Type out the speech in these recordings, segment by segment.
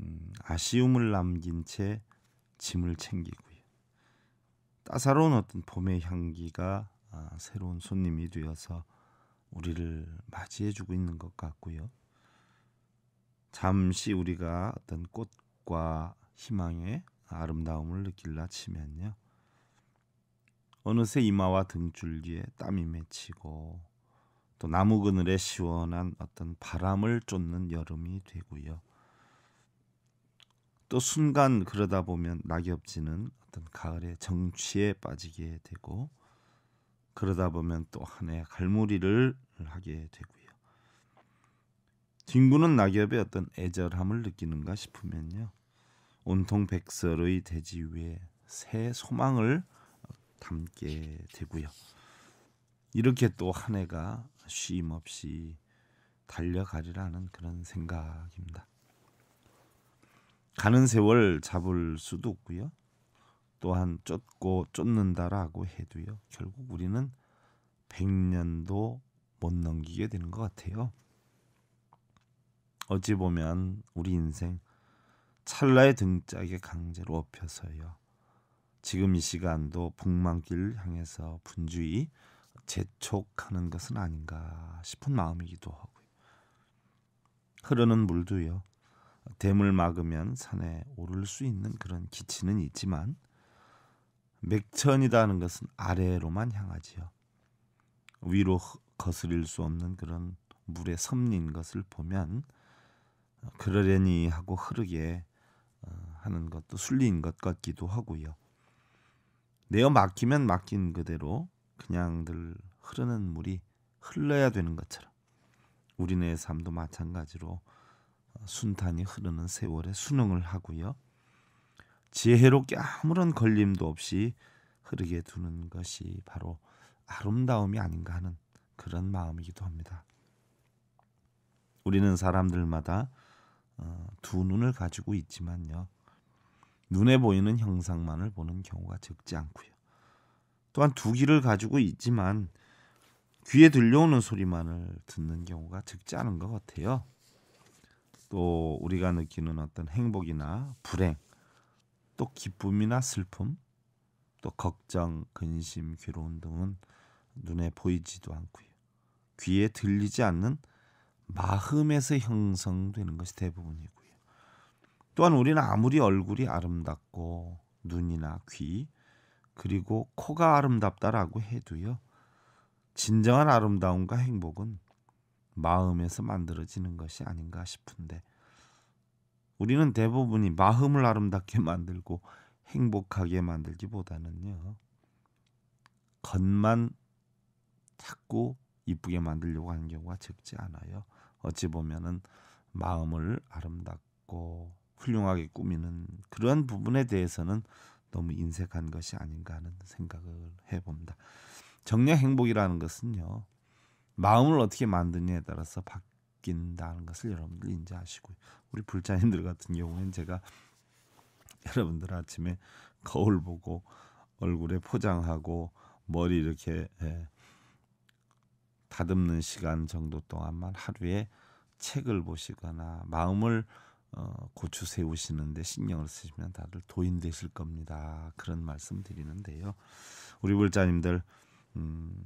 음, 아쉬움을 남긴 채 짐을 챙기고요. 따사로운 어떤 봄의 향기가 아, 새로운 손님이 되어서 우리를 맞이해주고 있는 것 같고요. 잠시 우리가 어떤 꽃과 희망의 아름다움을 느낄라 치면요. 어느새 이마와 등줄기에 땀이 맺히고 또 나무 그늘에 시원한 어떤 바람을 쫓는 여름이 되고요. 또 순간 그러다 보면 낙엽지는 어떤 가을의 정취에 빠지게 되고 그러다 보면 또 한 해의 갈무리를 하게 되고요. 진구는 낙엽의 어떤 애절함을 느끼는가 싶으면요. 온통 백설의 대지 위에 새 소망을 담게 되고요. 이렇게 또 한 해가 쉼 없이 달려가리라는 그런 생각입니다. 가는 세월 잡을 수도 없고요. 또한 쫓고 쫓는다라고 해도요. 결국 우리는 100년도 못 넘기게 되는 것 같아요. 어찌 보면 우리 인생 찰나의 등짝에 강제로 엎혀서요 지금 이 시간도 북망길 향해서 분주히 재촉하는 것은 아닌가 싶은 마음이기도 하고요. 흐르는 물도요. 댐을 막으면 산에 오를 수 있는 그런 기치는 있지만 맥천이라는 것은 아래로만 향하지요. 위로 거스릴 수 없는 그런 물의 섭인 것을 보면 어, 그러려니 하고 흐르게 어, 하는 것도 순리인 것 같기도 하고요. 내어 막히면 막힌 그대로 그냥들 흐르는 물이 흘러야 되는 것처럼 우리네 삶도 마찬가지로 순탄히 흐르는 세월에 순응을 하고요. 지혜롭게 아무런 걸림도 없이 흐르게 두는 것이 바로 아름다움이 아닌가 하는 그런 마음이기도 합니다. 우리는 사람들마다 어, 두 눈을 가지고 있지만요. 눈에 보이는 형상만을 보는 경우가 적지 않고요. 또한 두 귀를 가지고 있지만 귀에 들려오는 소리만을 듣는 경우가 적지 않은 것 같아요. 또 우리가 느끼는 어떤 행복이나 불행, 또 기쁨이나 슬픔, 또 걱정, 근심, 괴로움 등은 눈에 보이지도 않고요. 귀에 들리지 않는 마음에서 형성되는 것이 대부분이고요. 또한 우리는 아무리 얼굴이 아름답고 눈이나 귀 그리고 코가 아름답다라고 해도요. 진정한 아름다움과 행복은 마음에서 만들어지는 것이 아닌가 싶은데 우리는 대부분이 마음을 아름답게 만들고 행복하게 만들기보다는요 겉만 자꾸 이쁘게 만들려고 하는 경우가 적지 않아요. 어찌 보면은 마음을 아름답고 훌륭하게 꾸미는 그러한 부분에 대해서는 너무 인색한 것이 아닌가 하는 생각을 해봅니다. 정녕 행복이라는 것은요 마음을 어떻게 만드느냐에 따라서 바뀐다는 것을 여러분들 인지하시고요. 우리 불자님들 같은 경우에는 제가 여러분들 아침에 거울 보고 얼굴에 포장하고 머리 이렇게 예, 다듬는 시간 정도 동안만 하루에 책을 보시거나 마음을 어, 고추 세우시는데 신경을 쓰시면 다들 도인 되실 겁니다. 그런 말씀 드리는데요. 우리 불자님들 음,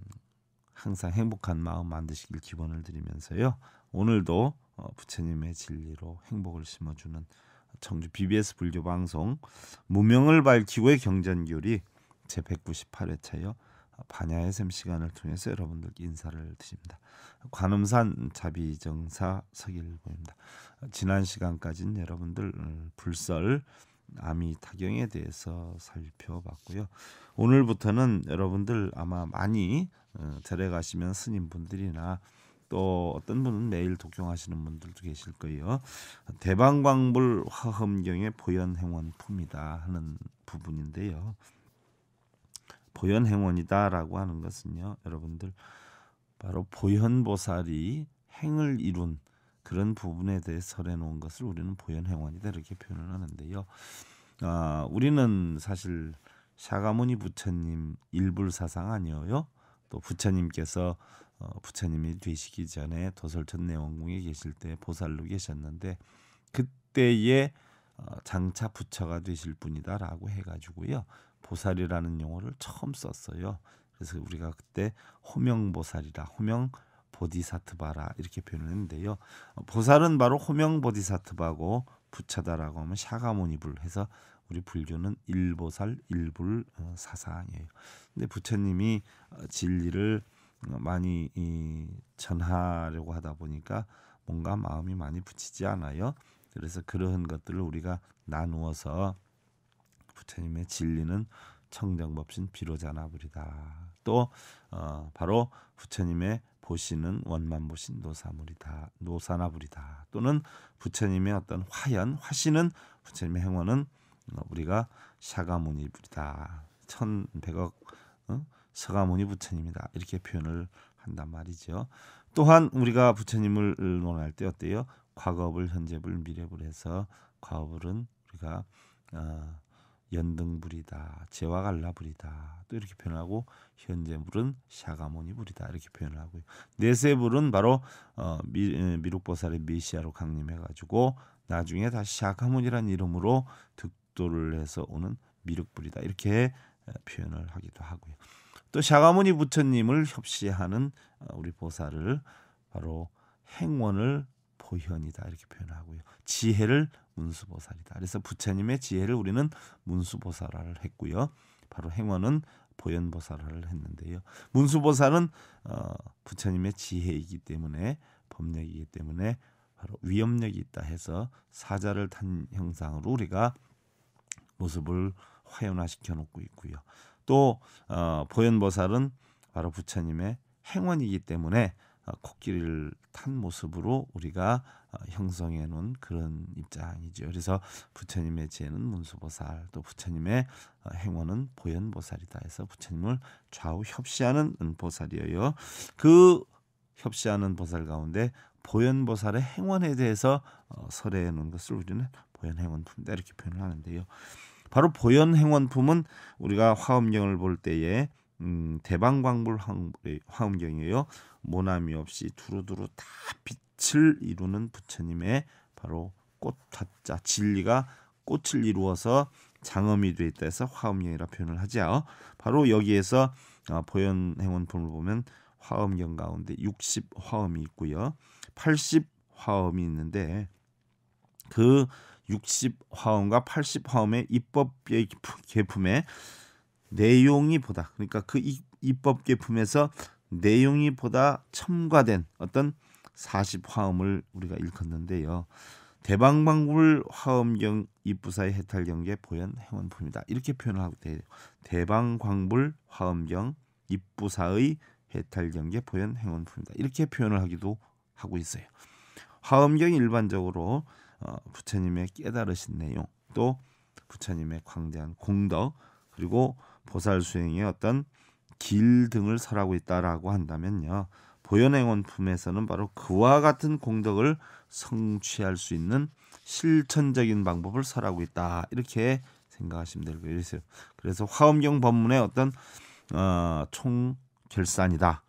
항상 행복한 마음 만드시길 기원을 드리면서요. 오늘도 어, 부처님의 진리로 행복을 심어주는 청주 BBS 불교 방송 무명을 밝히고의 경전교리 제 198회차요. 반야의 샘 시간을 통해서 여러분들께 인사를 드립니다. 관음산 자비정사 서길보입니다. 지난 시간까지는 여러분들 음, 불설 아미 타경에 대해서 살펴봤고요. 오늘부터는 여러분들 아마 많이 어, 데려가시면 스님분들이나 또 어떤 분은 매일 독경하시는 분들도 계실 거예요. 대방광불 화엄경의 보현행원품이다 하는 부분인데요. 보현행원이다라고 하는 것은요, 여러분들 바로 보현보살이 행을 이룬 그런 부분에 대해 설해놓은 것을 우리는 보현행원이다 이렇게 표현을 하는데요. 아, 우리는 사실 샤가모니 부처님 일불 사상 아니에요? 또 부처님께서 어, 부처님이 되시기 전에 도설천 내원궁에 계실 때 보살로 계셨는데 그때의 어, 장차 부처가 되실 분이다라고 해가지고요 보살이라는 용어를 처음 썼어요. 그래서 우리가 그때 호명보살이라 호명 보디사트바라 이렇게 표현했는데요. 어, 보살은 바로 호명 보디사트바고 부처다라고 하면 샤가모니불 해서 우리 불교는 일보살 일불 어, 사상이에요. 근데 부처님이 어, 진리를 어, 많이 이 전하려고 하다 보니까 뭔가 마음이 많이 붙이지 않아요. 그래서 그러한 것들을 우리가 나누어서 부처님의 진리는 청정법신 비로자나불이다. 또 어, 바로 부처님의 보시는 원만보신 노사물이다. 노사나불이다. 또는 부처님의 어떤 화연, 화시는 부처님의 행원은 우리가 샤가모니 불이다. 1100억 어? 서가모니 부처님이다. 이렇게 표현을 한단 말이죠. 또한 우리가 부처님을 논할 때 어때요? 과거불, 현재불, 미래불 해서 과거불은 우리가 어, 연등불이다, 재화 갈라불이다 또 이렇게 표현하고 현재불은 샤가모니불이다 이렇게 표현을 하고요. 내세불은 바로 어, 미, 미륵보살의 메시아로 강림해가지고 나중에 다시 샤가모니란 이름으로 듣고 격돌을 해서 오는 미륵불이다 이렇게 표현을 하기도 하고요. 또 샤가모니 부처님을 협시하는 어, 우리 보살을 바로 행원을 보현이다 이렇게 표현하고요. 지혜를 문수보살이다. 그래서 부처님의 지혜를 우리는 문수보살을 했고요. 바로 행원은 보현보살을 했는데요. 문수보살은 어, 부처님의 지혜이기 때문에 법력이기 때문에 바로 위엄력이 있다 해서 사자를 탄 형상으로 우리가 모습을 화연화시켜 놓고 있고요. 또 어, 보현보살은 바로 부처님의 행원이기 때문에 어, 코끼리를 탄 모습으로 우리가 어, 형성해 놓은 그런 입장이죠. 그래서 부처님의 지혜는 문수보살, 또 부처님의 어, 행원은 보현보살이다 해서 부처님을 좌우 협시하는 보살이에요. 그 협시하는 보살 가운데 보현보살의 행원에 대해서 어, 설해 놓은 것을 우리는 보현행원품이다 이렇게 표현을 하는데요. 바로 보현행원품은 우리가 화엄경을 볼 때에 음, 대방광불 예, 화엄경이에요. 모나미 없이 두루두루 다 빛을 이루는 부처님의 바로 꽃화자 진리가 꽃을 이루어서 장엄이 되어 있다 해서 화엄경이라 표현을 하지요. 바로 여기에서 어, 보현행원품을 보면 화음경 가운데 60 화음이 있고요. 80 화음이 있는데 그60 화음과 80 화음의 입법 개품의 내용이 보다 그러니까 그 입법 개품에서 내용이 보다 첨가된 어떤 40 화음을 우리가 읽었는데요. 대방방불 화음경 입부사의 해탈경계 보현 행원품이다. 이렇게 표현을 하고 돼 대방광불 화음경 입부사의 해탈 경계 보현 행운품이다. 이렇게 표현을 하기도 하고 있어요. 화엄경 일반적으로 어, 부처님의 깨달으신 내용 또 부처님의 광대한 공덕 그리고 보살 수행의 어떤 길 등을 설하고 있다라고 한다면요. 보현행원품에서는 바로 그와 같은 공덕을 성취할 수 있는 실천적인 방법을 설하고 있다. 이렇게 생각하시면 될 거예요. 그래서 화엄경 법문의 어떤 어, 총 결산이다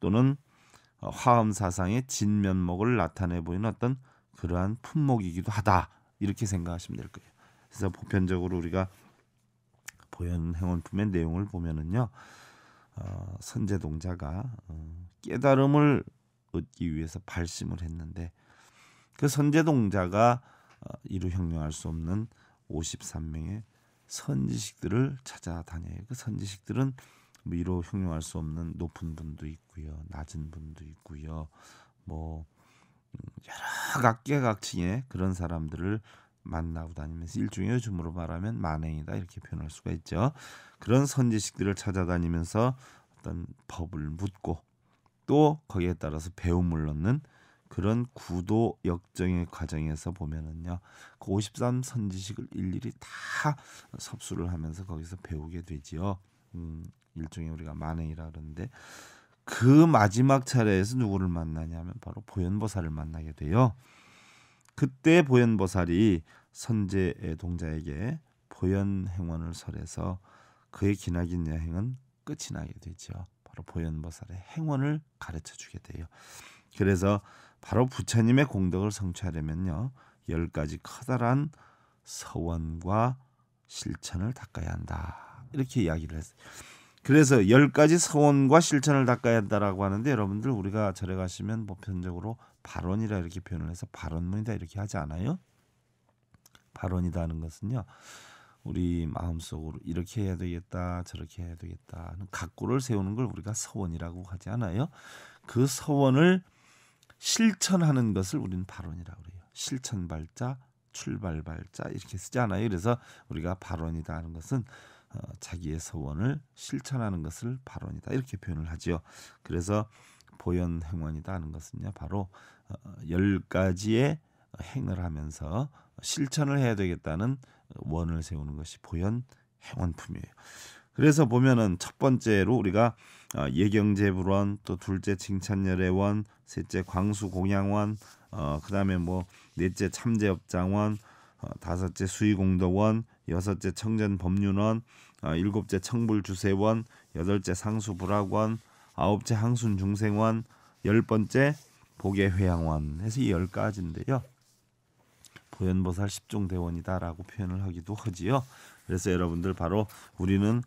또는 어, 화엄 사상의 진면목을 나타내 보이는 어떤 그러한 품목이기도 하다 이렇게 생각하시면 될 거예요. 그래서 보편적으로 우리가 보현 행원품의 내용을 보면은요 어, 선제동자가 어, 깨달음을 얻기 위해서 발심을 했는데 그 선제동자가 어, 이루 형용할 수 없는 53명의 선지식들을 찾아다녀요. 그 선지식들은 위로 뭐 형용할 수 없는 높은 분도 있고요, 낮은 분도 있고요, 뭐 음, 여러 각계각층의 그런 사람들을 만나고 다니면서 일종의 요즘으로 말하면 만행이다 이렇게 표현할 수가 있죠. 그런 선지식들을 찾아다니면서 어떤 법을 묻고 또 거기에 따라서 배움을 얻는 그런 구도 역정의 과정에서 보면은요. 그 오십삼 선지식을 일일이 다 섭수를 하면서 거기서 배우게 되지요. 음, 일종의 우리가 만행이라 그러는데 그 마지막 차례에서 누구를 만나냐면 바로 보현보살을 만나게 돼요. 그때 보현보살이 선제 의 동자에게 보현행원을 설해서 그의 기나긴 여행은 끝이 나게 되죠. 바로 보현보살의 행원을 가르쳐 주게 돼요. 그래서 바로 부처님의 공덕을 성취하려면요. 열 가지 커다란 서원과 실천을 닦아야 한다. 이렇게 이야기를 했어요. 그래서 열 가지 서원과 실천을 닦아야 한다라고 하는데 여러분들 우리가 절에 가시면 보편적으로 뭐 발언이라 이렇게 표현을 해서 발언문이다 이렇게 하지 않아요? 발언이다는 하 것은요. 우리 마음속으로 이렇게 해야 되겠다 저렇게 해야 되겠다 하는 각고를 세우는 걸 우리가 서원이라고 하지 않아요? 그 서원을 실천하는 것을 우리는 발언이라고 그래요. 실천 발자, 출발 발자 이렇게 쓰지 않아요. 그래서 우리가 발언이다 하는 것은 어, 자기의 서원을 실천하는 것을 발언이다 이렇게 표현을 하죠 그래서 보현 행원이다 하는 것은요 바로 어, 열 가지의 행을 하면서 실천을 해야 되겠다는 원을 세우는 것이 보현 행원품이에요. 그래서 보면은 첫 번째로 우리가 어, 예경제불원 또 둘째 칭찬열애원 셋째 광수공양원 어, 그다음에 뭐 넷째 참제업장원 어, 다섯째 수의공덕원 여섯째 청전법륜원, 아, 일곱째 청불주세원, 여덟째 상수불학원, 아홉째 항순중생원, 열 번째 보계회양원 해서 이열 가지인데요. 보현보살 십종 대원이다라고 표현을 하기도 하지요. 그래서 여러분들 바로 우리는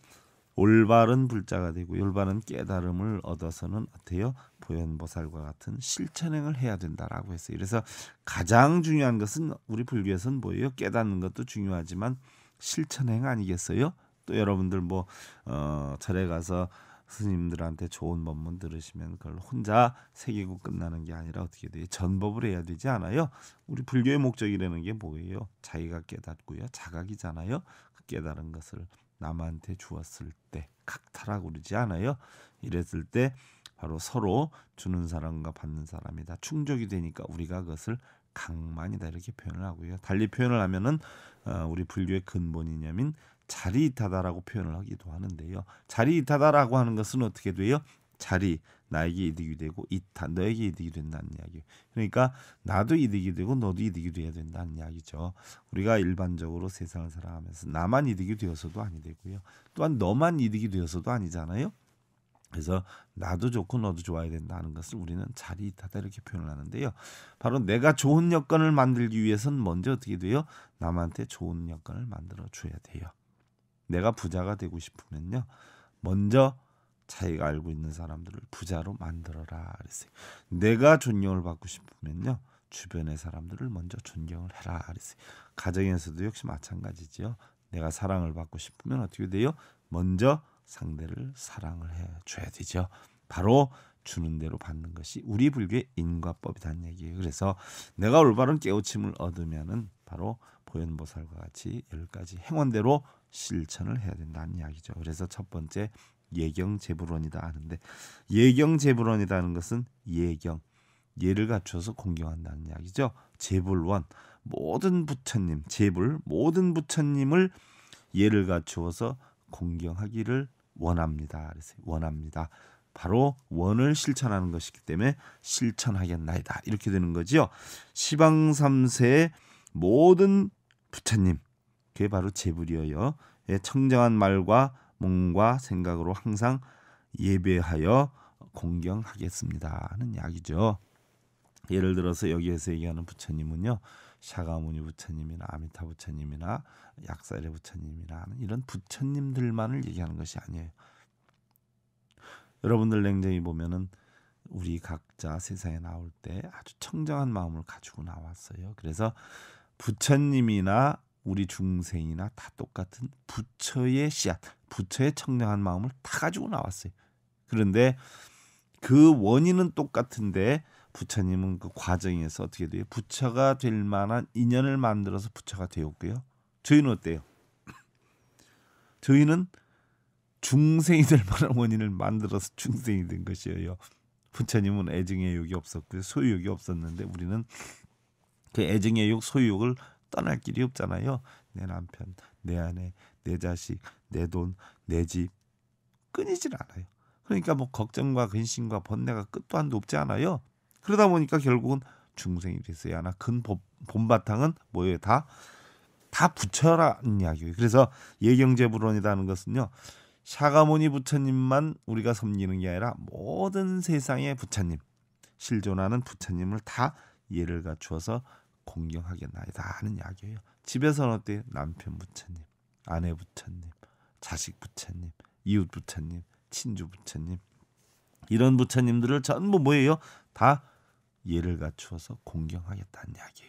올바른 불자가 되고 올바른 깨달음을 얻어서는 어때요? 보현보살과 같은 실천행을 해야 된다라고 했어요. 그래서 가장 중요한 것은 우리 불교에서는 뭐예요? 깨닫는 것도 중요하지만 실천행 아니겠어요? 또 여러분들 뭐 어, 절에 가서 스님들한테 좋은 법문 들으시면 그걸 혼자 새기고 끝나는 게 아니라 어떻게 돼요? 전법을 해야 되지 않아요? 우리 불교의 목적이라는 게 뭐예요? 자기가 깨닫고요. 자각이잖아요. 그 깨달은 것을 남한테 주었을 때 각타라고 그러지 않아요? 이랬을 때 바로 서로 주는 사람과 받는 사람이 다 충족이 되니까 우리가 그것을 강만이다 이렇게 표현을 하고요. 달리 표현을 하면은 어, 우리 분류의 근본이냐면 자리이타다라고 표현을 하기도 하는데요. 자리이타다라고 하는 것은 어떻게 돼요? 자리 나에게 이득이 되고 이타 너에게 이득이 된다는 이야기. 그러니까 나도 이득이 되고 너도 이득이 돼야 된다는 이야기죠. 우리가 일반적으로 세상을 살아가면서 나만 이득이 되어서도 아니 되고요. 또한 너만 이득이 되어서도 아니잖아요. 그래서 나도 좋고 너도 좋아야 된다는 것을 우리는 자리 다다 이렇게 표현을 하는데요. 바로 내가 좋은 여건을 만들기 위해선 먼저 어떻게 돼요? 남한테 좋은 여건을 만들어 줘야 돼요. 내가 부자가 되고 싶으면요. 먼저 자기가 알고 있는 사람들을 부자로 만들어라 그랬어요. 내가 존경을 받고 싶으면요. 주변의 사람들을 먼저 존경을 해라 그랬어요. 가정에서도 역시 마찬가지지요. 내가 사랑을 받고 싶으면 어떻게 돼요? 먼저 상대를 사랑을 해 줘야 되죠. 바로 주는 대로 받는 것이 우리 불교의 인과법이란 얘기예요. 그래서 내가 올바른 깨우침을 얻으면은 바로 보현보살과 같이 열 가지 행원대로 실천을 해야 된다는 이야기죠. 그래서 첫 번째 예경 제불원이다 하는데 예경 제불원이라는 것은 예경 예를 갖춰서 공경한다는 이야기죠. 제불원 모든 부처님 제불 모든 부처님을 예를 갖추어서 공경하기를 원합니다. 그래서 원합니다. 바로 원을 실천하는 것이기 때문에 실천하겠나이다. 이렇게 되는 거지요. 시방 3세의 모든 부처님, 그게 바로 제불이어요. 예, 청정한 말과 몸과 생각으로 항상 예배하여 공경하겠습니다 하는 이야기죠. 예를 들어서 여기에서 얘기하는 부처님은요. 샤가무니 부처님이나 아미타 부처님이나 약사레 부처님이나 이런 부처님들만을 얘기하는 것이 아니에요. 여러분들 냉정히 보면은 우리 각자 세상에 나올 때 아주 청정한 마음을 가지고 나왔어요. 그래서 부처님이나 우리 중생이나 다 똑같은 부처의 씨앗, 부처의 청정한 마음을 다 가지고 나왔어요. 그런데 그 원인은 똑같은데 부처님은 그 과정에서 어떻게 돼요? 부처가 될 만한 인연을 만들어서 부처가 되었고요. 저희는 어때요? 저희는 중생이 될 만한 원인을 만들어서 중생이 된 것이에요. 부처님은 애정의 욕이 없었고요. 소유욕이 없었는데 우리는 그애정의 욕, 소유욕을 떠날 길이 없잖아요. 내 남편, 내 아내, 내 자식, 내 돈, 내 집 끊이질 않아요. 그러니까 뭐 걱정과 근심과 번뇌가 끝도 한도 없지 않아요. 그러다 보니까 결국은 중생이 됐어요 하나 근 본바탕은 뭐예요 다다 부처라는 이야기예요. 그래서 예경제불원이라는 것은요 샤가모니 부처님만 우리가 섬기는 게 아니라 모든 세상의 부처님 실존하는 부처님을 다 예를 갖추어서 공경하겠나이다 하는 이야기예요. 집에서는 어때요? 남편 부처님, 아내 부처님, 자식 부처님, 이웃 부처님, 친주 부처님 이런 부처님들을 전부 뭐예요? 다 예를 갖추어서 공경하겠다는 이야기.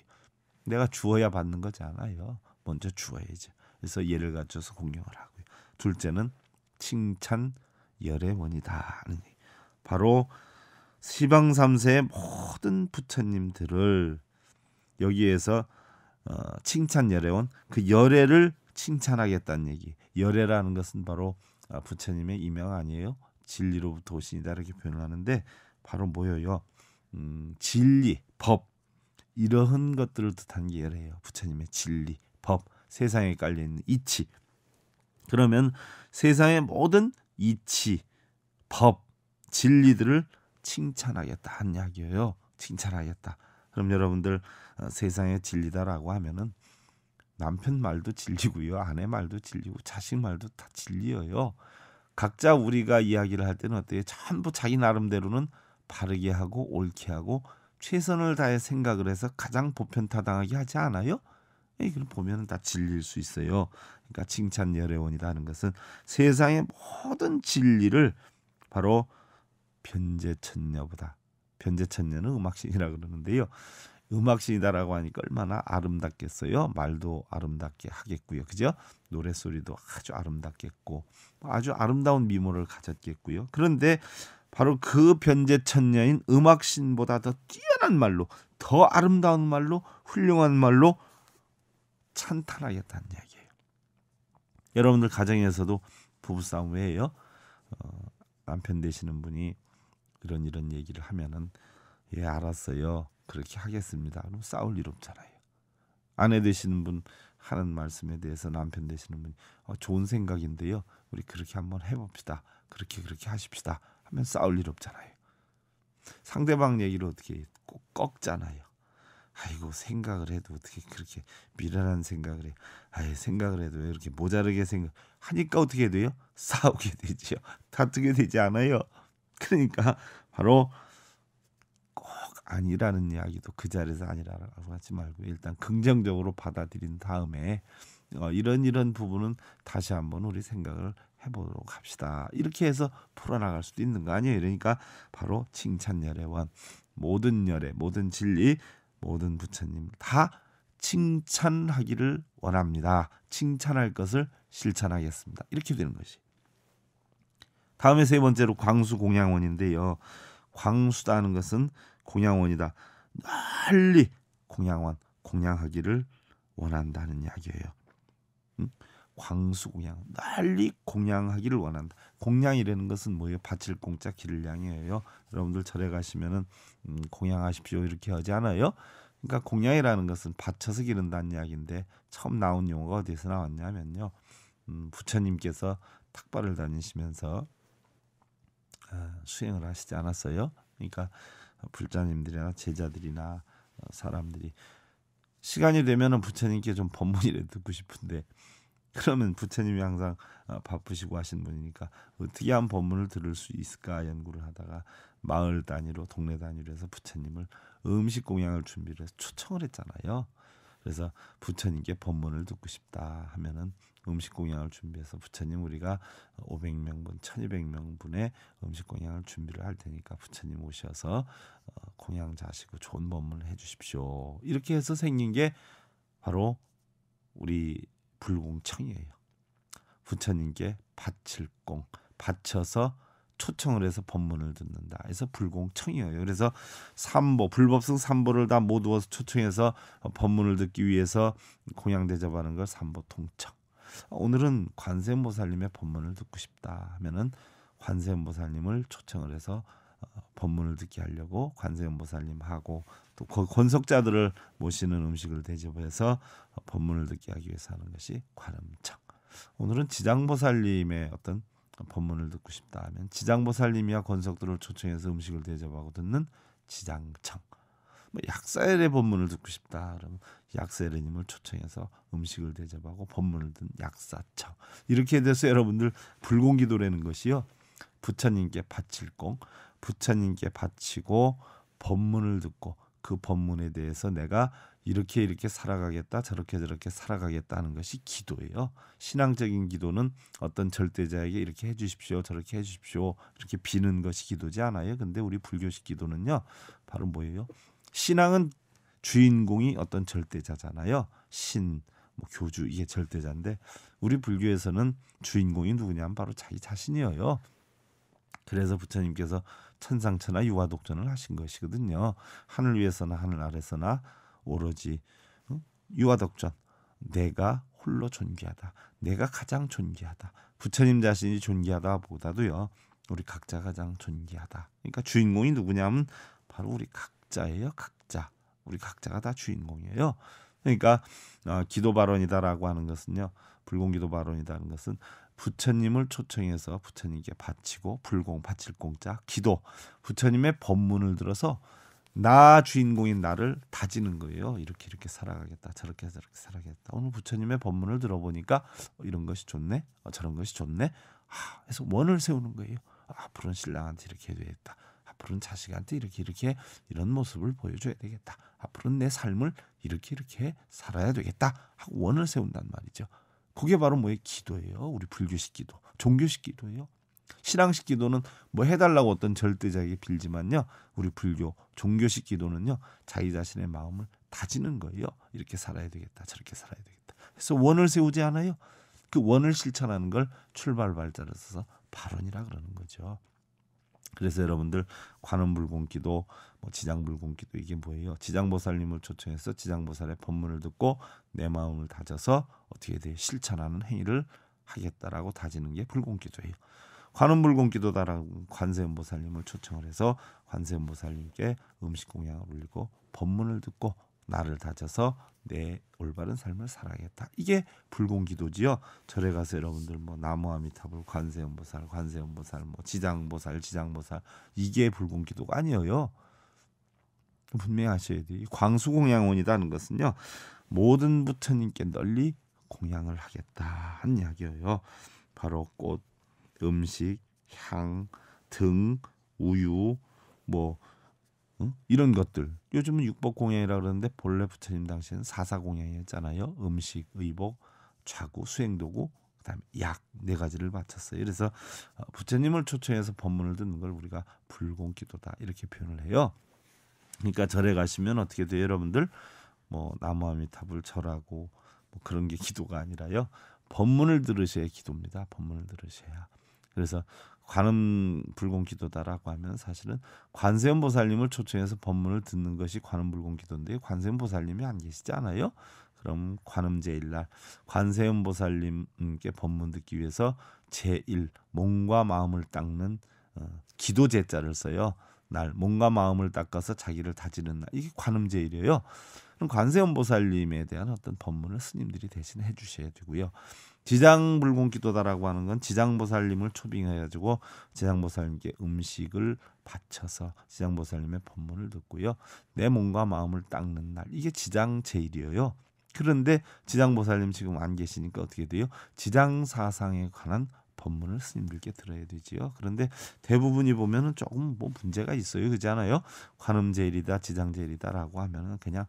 내가 주어야 받는 거잖아요. 먼저 주어야죠. 그래서 예를 갖춰서 공경을 하고요. 둘째는 칭찬 열의 원이다 바로 시방 삼세의 모든 부처님들을 여기에서 어, 칭찬 열애원 그 열애를 칭찬하겠다는 얘기. 열애라는 것은 바로 아, 부처님의 이명 아니에요. 진리로부터 오신이다 이렇게 표현 하는데 바로 뭐예요? 음, 진리, 법 이러한 것들을 뜻한 게 열해요. 부처님의 진리, 법, 세상에 깔려 있는 이치. 그러면 세상의 모든 이치, 법, 진리들을 칭찬하겠다 한 약이에요. 칭찬하겠다. 그럼 여러분들 어, 세상의 진리다라고 하면은 남편 말도 진리고요, 아내 말도 진리고 자식 말도 다 진리예요. 각자 우리가 이야기를 할 때는 어때요? 전부 자기 나름대로는 바르게 하고 옳게 하고 최선을 다해 생각을 해서 가장 보편타당하게 하지 않아요? 예, 이걸 보면 다 진리일 수 있어요. 그러니까 칭찬 여래원이라는 것은 세상의 모든 진리를 바로 변제천녀보다 변제천녀는 음악신이라 그러는데요. 음악신이다라고 하니까 얼마나 아름답겠어요. 말도 아름답게 하겠고요. 그죠? 노래소리도 아주 아름답겠고 아주 아름다운 미모를 가졌겠고요. 그런데 바로 그 변제 천녀인 음악신보다 더 뛰어난 말로 더 아름다운 말로 훌륭한 말로 찬탄하겠다는 이야기예요. 여러분들 가정에서도 부부싸움 외에요 어, 남편 되시는 분이 이런 이런 얘기를 하면은 예 알았어요 그렇게 하겠습니다. 그럼 싸울 일 없잖아요. 아내 되시는 분 하는 말씀에 대해서 남편 되시는 분이 어, 좋은 생각인데요. 우리 그렇게 한번 해봅시다. 그렇게 그렇게 하십시다. 하면 싸울 일 없잖아요. 상대방 얘기를 어떻게 꼭 꺾잖아요. 아이고 생각을 해도 어떻게 그렇게 미련한 생각을 해. 아예 생각을 해도 왜 이렇게 모자르게 생각 하니까 어떻게 돼요? 싸우게 되지요. 다투게 되지 않아요. 그러니까 바로 꼭 아니라는 이야기도 그 자리에서 아니라고 하지 말고 일단 긍정적으로 받아들인 다음에 어, 이런 이런 부분은 다시 한번 우리 생각을 해보도록 합시다. 이렇게 해서 풀어나갈 수도 있는 거 아니에요. 이러니까 바로 칭찬열애원 모든 열애, 모든 진리, 모든 부처님 다 칭찬하기를 원합니다. 칭찬할 것을 실천하겠습니다. 이렇게 되는 것이. 다음에 세 번째로 광수 공양원인데요. 광수다는 것은 공양원이다. 널리 공양원, 공양하기를 원한다는 이야기예요. 음? 광수공양 난리 공양하기를 원한다. 공양이라는 것은 뭐예요? 바칠 공짜 길을 양이에요. 여러분들 절에 가시면은 음, 공양하십시오 이렇게 하지 않아요. 그러니까 공양이라는 것은 바쳐서 기른다는 이야기인데 처음 나온 용어가 어디서 나왔냐면요. 음, 부처님께서 탁발을 다니시면서 아, 수행을 하시지 않았어요. 그러니까 불자님들이나 제자들이나 어, 사람들이 시간이 되면은 부처님께 좀 법문이라도 듣고 싶은데 그러면 부처님이 항상 어, 바쁘시고 하신 분이니까 어 특이한 법문을 들을 수 있을까 연구를 하다가 마을 단위로 동네 단위로 해서 부처님을 음식 공양을 준비를 해서 초청을 했잖아요. 그래서 부처님께 법문을 듣고 싶다 하면은 음식 공양을 준비해서 부처님 우리가 500명분, 1200명분의 음식 공양을 준비를 할 테니까 부처님 오셔서 어, 공양 자시고 좋은 법문을 해 주십시오. 이렇게 해서 생긴 게 바로 우리 불공청이에요. 부처님께 바칠공 바쳐서 초청을 해서 법문을 듣는다. 그래서 불공청이에요. 그래서 삼보 불법성 삼보를 다 모두어서 초청해서 법문을 듣기 위해서 공양 대접하는 걸 삼보 통청. 오늘은 관세음보살님의 법문을 듣고 싶다 하면은 관세음보살님을 초청을 해서 법문을 듣게 하려고 관세음보살님하고 또 권석자들을 모시는 음식을 대접해서 법문을 듣게 하기 위해서 하는 것이 관음청. 오늘은 지장보살님의 어떤 법문을 듣고 싶다 하면 지장보살님이야 권석들을 초청해서 음식을 대접하고 듣는 지장청. 뭐 약사엘의 법문을 듣고 싶다 그러 약사엘님을 초청해서 음식을 대접하고 법문을 듣는 약사청. 이렇게 돼서 여러분들 불공기도라는 것이요 부처님께 바칠 공 부처님께 바치고 법문을 듣고 그 법문에 대해서 내가 이렇게 이렇게 살아가겠다 저렇게 저렇게 살아가겠다 하는 것이 기도예요. 신앙적인 기도는 어떤 절대자에게 이렇게 해 주십시오. 저렇게 해 주십시오. 이렇게 비는 것이 기도지 않아요. 근데 우리 불교식 기도는요. 바로 뭐예요? 신앙은 주인공이 어떤 절대자잖아요. 신, 뭐 교주 이게 절대자인데 우리 불교에서는 주인공이 누구냐면 바로 자기 자신이에요. 그래서 부처님께서 천상천하 유화 독전을 하신 것이거든요. 하늘 위에서나 하늘 아래서나 오로지 유화 독전 내가 홀로 존귀하다. 내가 가장 존귀하다. 부처님 자신이 존귀하다보다도요. 우리 각자 가장 존귀하다. 그러니까 주인공이 누구냐면 바로 우리 각자예요. 각자. 우리 각자가 다 주인공이에요. 그러니까 어, 기도 발언이다라고 하는 것은요. 불공기도 발언이다는 것은 부처님을 초청해서 부처님께 바치고 불공 바칠 공자 기도 부처님의 법문을 들어서 나 주인공인 나를 다지는 거예요. 이렇게 이렇게 살아가겠다. 저렇게 저렇게 살아가겠다. 오늘 부처님의 법문을 들어보니까 이런 것이 좋네. 어, 저런 것이 좋네. 아, 그래서 원을 세우는 거예요. 아, 앞으로는 신랑한테 이렇게 되겠다 앞으로는 자식한테 이렇게 이렇게 이런 모습을 보여줘야 되겠다. 앞으로는 내 삶을 이렇게 이렇게 살아야 되겠다. 하고 원을 세운단 말이죠. 그게 바로 뭐예요? 기도예요. 우리 불교식 기도, 종교식 기도예요. 신앙식 기도는 뭐 해달라고 어떤 절대자에게 빌지만요. 우리 불교 종교식 기도는요. 자기 자신의 마음을 다지는 거예요. 이렇게 살아야 되겠다. 저렇게 살아야 되겠다. 그래서 원을 세우지 않아요. 그 원을 실천하는 걸 출발 발자를 써서 발언이라 그러는 거죠. 그래서 여러분들 관음불공기도 뭐 지장불공기도 이게 뭐예요? 지장보살님을 초청해서 지장보살의 법문을 듣고 내 마음을 다져서 어떻게 돼 실천하는 행위를 하겠다라고 다지는 게 불공기도예요. 관음불공기도다라고 관세음보살님을 초청을 해서 관세음보살님께 음식 공양을 올리고 법문을 듣고 나를 다져서 내 올바른 삶을 살아야겠다. 이게 불공기도지요. 절에 가서 여러분들 뭐 나무아미타불, 관세음보살, 관세음보살, 뭐 지장보살, 지장보살 이게 불공기도가 아니에요. 분명히 아셔야 돼요. 광수공양원이라는 것은요. 모든 부처님께 널리 공양을 하겠다 한 이야기예요. 바로 꽃, 음식, 향, 등, 우유, 뭐 이런 것들 요즘은 육복 공양이라 그러는데 본래 부처님 당시에는 사사 공양이었잖아요. 음식, 의복, 좌구, 수행도구, 그다음에 약 네 가지를 맞췄어요 그래서 어, 부처님을 초청해서 법문을 듣는 걸 우리가 불공기도다 이렇게 표현을 해요. 그러니까 절에 가시면 어떻게 돼요, 여러분들? 뭐나무아미탑불 절하고 뭐 그런 게 기도가 아니라요. 법문을 들으셔야 기도입니다. 법문을 들으셔야. 그래서 관음 불공기도다라고 하면 사실은 관세음 보살님을 초청해서 법문을 듣는 것이 관음 불공기도인데 관세음 보살님이 안 계시잖아요. 그럼 관음제일날 관세음 보살님께 법문 듣기 위해서 제일 몸과 마음을 닦는 어, 기도제자를 써요. 날 몸과 마음을 닦아서 자기를 다지는 날 이게 관음제일이에요. 그럼 관세음 보살님에 대한 어떤 법문을 스님들이 대신 해주셔야 되고요. 지장 불공기도다라고 하는 건 지장보살님을 초빙해가지고 지장보살님께 음식을 바쳐서 지장보살님의 법문을 듣고요. 내 몸과 마음을 닦는 날 이게 지장제일이에요. 그런데 지장보살님 지금 안 계시니까 어떻게 돼요? 지장사상에 관한 법문을 스님들께 들어야 되지요. 그런데 대부분이 보면은 조금 뭐 문제가 있어요. 그렇지 않아요? 관음제일이다, 지장제일이다라고 하면은 그냥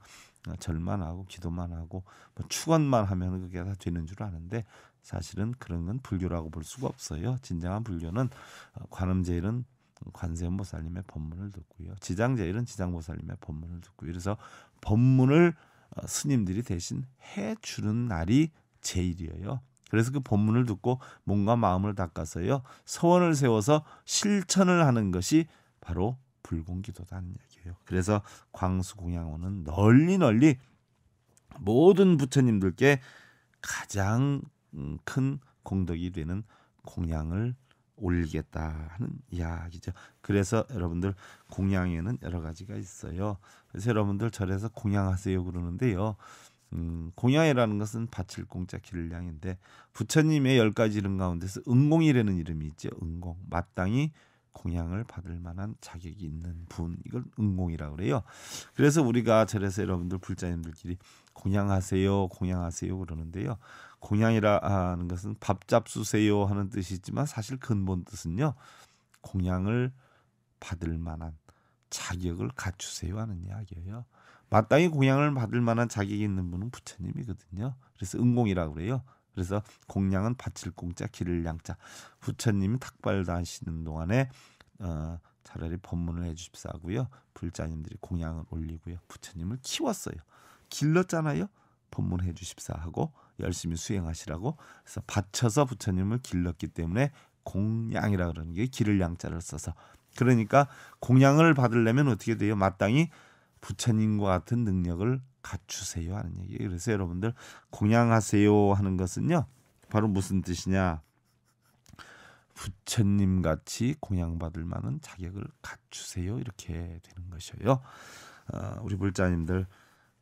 절만 하고 기도만 하고 뭐 축원만 하면 그게 다 되는 줄 아는데 사실은 그런 건 불교라고 볼 수가 없어요. 진정한 불교는 어, 관음제일은 관세음보살님의 법문을 듣고요. 지장제일은 지장보살님의 법문을 듣고 이래서 법문을 어, 스님들이 대신 해 주는 날이 제일이에요. 그래서 그 법문을 듣고 몸과 마음을 닦아서요. 서원을 세워서 실천을 하는 것이 바로 불공기도다는 얘기. 같요 그래서 광수공양호는 널리 널리 모든 부처님들께 가장 음, 큰 공덕이 되는 공양을 올리겠다 하는 이야기죠. 그래서 여러분들 공양에는 여러 가지가 있어요. 그래서 여러분들 절에서 공양하세요 그러는데요. 음, 공양이라는 것은 바칠 공자 길량인데 부처님의 열 가지 이름 가운데서 은공이라는 이름이 있죠. 은공 마땅히 공양을 받을 만한 자격이 있는 분 이걸 응공이라 그래요. 그래서 우리가 절에서 여러분들 불자님들끼리 공양하세요, 공양하세요 그러는데요. 공양이라 하는 것은 밥 잡수세요 하는 뜻이지만 사실 근본 뜻은요. 공양을 받을 만한 자격을 갖추세요 하는 이야기예요. 마땅히 공양을 받을 만한 자격이 있는 분은 부처님이거든요. 그래서 응공이라 그래요. 그래서 공양은 밭을 공짜 길을 양짜 부처님이 탁발다시는 동안에 어, 차라리 법문을 해주십사 하고요. 불자님들이 공양을 올리고요. 부처님을 키웠어요. 길렀잖아요. 법문해 주십사 하고 열심히 수행하시라고 그래서 받쳐서 부처님을 길렀기 때문에 공양이라 그러는 게 길을 양자를 써서 그러니까 공양을 받으려면 어떻게 돼요? 마땅히 부처님과 같은 능력을 갖추세요 하는 얘기예요. 그래서 여러분들 공양하세요 하는 것은요. 바로 무슨 뜻이냐? 부처님 같이 공양받을 만한 자격을 갖추세요 이렇게 되는 것이에요. 어, 우리 불자님들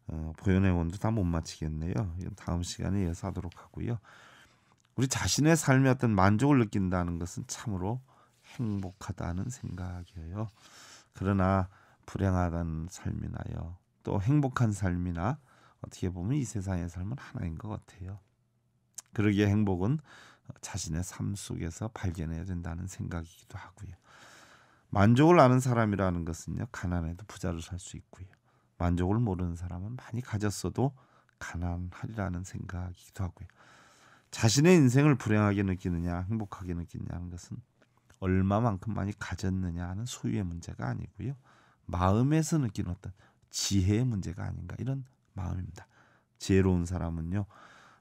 어, 보현의 원도 다 못 마치겠네요. 다음 시간에 예사하도록 하고요. 우리 자신의 삶의 어떤 만족을 느낀다는 것은 참으로 행복하다는 생각이에요. 그러나 불행하다는 삶이나요. 또 행복한 삶이나 어떻게 보면 이 세상의 삶은 하나인 것 같아요. 그러기에 행복은 자신의 삶 속에서 발견해야 된다는 생각이기도 하고요. 만족을 아는 사람이라는 것은요. 가난해도 부자로 살수 있고요. 만족을 모르는 사람은 많이 가졌어도 가난하리라는 생각이기도 하고요. 자신의 인생을 불행하게 느끼느냐 행복하게 느끼느냐 하는 것은 얼마만큼 많이 가졌느냐 하는 소유의 문제가 아니고요. 마음에서 느끼는 어떤 지혜의 문제가 아닌가 이런 마음입니다. 지혜로운 사람은요.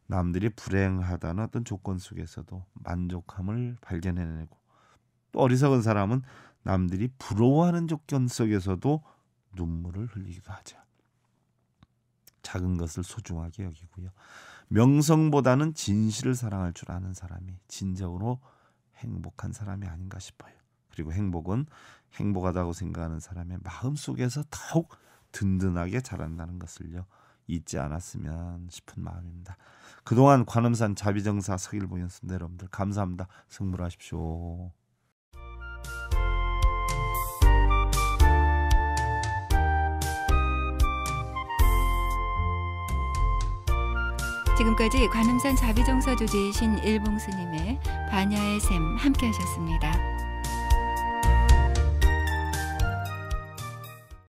남들이 불행하다는 어떤 조건 속에서도 만족함을 발견해내고 또 어리석은 사람은 남들이 부러워하는 조건 속에서도 눈물을 흘리기도 하죠. 작은 것을 소중하게 여기고요. 명성보다는 진실을 사랑할 줄 아는 사람이 진정으로 행복한 사람이 아닌가 싶어요. 그리고 행복은 행복하다고 생각하는 사람의 마음속에서 더욱 든든하게 자란다는 것을요. 잊지 않았으면 싶은 마음입니다. 그동안 관음산 자비정사 서일보였습니다. 여러분들 감사합니다. 승물하십시오. 지금까지 관음산 자비정사 조지이신 일봉스님의 반야의 샘 함께 하셨습니다.